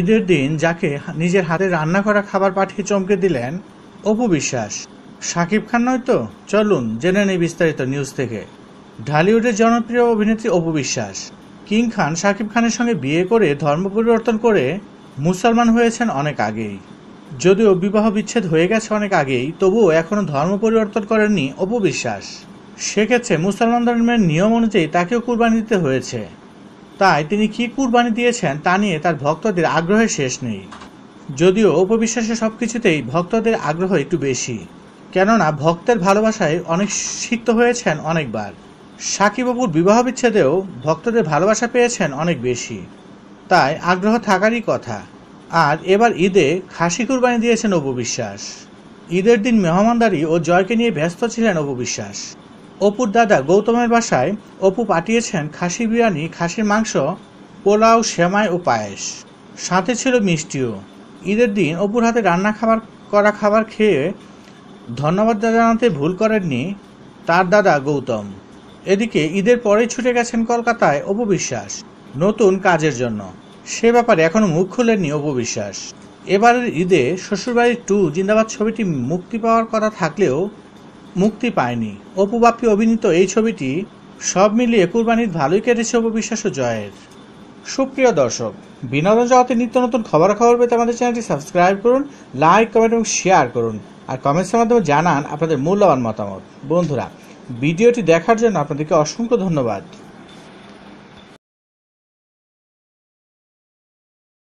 ঈদের দিন যাকে নিজের হাতে রান্না করা খাবার পাঠিয়ে চমকে দিলেন অপু বিশ্বাস শাকিব খান নয় তো চলুন জেনে নেই বিস্তারিত নিউজ থেকে ঢালিউডের জনপ্রিয় অভিনেত্রী অপু বিশ্বাস কিং খান শাকিব খানের সঙ্গে বিয়ে করে ধর্ম পরিবর্তন করে মুসলমান হয়েছেন অনেক আগেই যদিও বিবাহ বিচ্ছেদ হয়ে গেছে অনেক আগেই তবুও এখনও ধর্ম পরিবর্তন করেননি অপু বিশ্বাস সেক্ষেত্রে মুসলমান ধর্মের নিয়ম অনুযায়ী তাকেও কুরবানি দিতে হয়েছে তাই তিনি কি কুরবানি দিয়েছেন তা নিয়ে তার ভক্তদের আগ্রহের শেষ নেই যদিও উপবিশ্বাসে সব কিছুতেই ভক্তদের আগ্রহ একটু বেশি কেননা ভক্তের ভালোবাসায় অনেক সিক্ত হয়েছেন অনেকবার সাকিবাবুর বিবাহ বিচ্ছেদেও ভক্তদের ভালোবাসা পেয়েছেন অনেক বেশি তাই আগ্রহ থাকারই কথা আর এবার ঈদে খাসি কুরবানি দিয়েছেন উপবিশ্বাস ঈদের দিন মেহমানদারি ও জয়কে নিয়ে ব্যস্ত ছিলেন উপবিশ্বাস বিশ্বাস অপুর দাদা গৌতমের বাসায় অপু পাঠিয়েছেন খাসি বিরিয়ানি খাসির মাংস পোলাও সেমাই ও পায়েস সাথে ছিল মিষ্টিও ঈদের দিন অপুর হাতে রান্না খাবার করা খাবার খেয়ে ধন্যবাদ জানাতে ভুল করেননি তার দাদা গৌতম এদিকে ঈদের পরে ছুটে গেছেন কলকাতায় অপু বিশ্বাস নতুন কাজের জন্য সে ব্যাপারে এখনও মুখ খুলেননি অপু বিশ্বাস এবারের ঈদে শ্বশুরবাড়ির টু জিন্দাবাদ ছবিটি মুক্তি পাওয়ার কথা থাকলেও মুক্তি পায়নি অপুবাপী অভিনীত এই ছবিটি সব মিলিয়ে কুরবানির ভালোই কেটেছে অপবিশ্বাস বিশ্বাস ও জয়ের সুপ্রিয় দর্শক বিনোদন জগতে নিত্য নতুন খবরাখবর পেতে আমাদের চ্যানেলটি সাবস্ক্রাইব করুন লাইক কমেন্ট এবং শেয়ার করুন আর কমেন্টসের মাধ্যমে জানান আপনাদের মূল্যবান মতামত বন্ধুরা ভিডিওটি দেখার জন্য আপনাদেরকে অসংখ্য ধন্যবাদ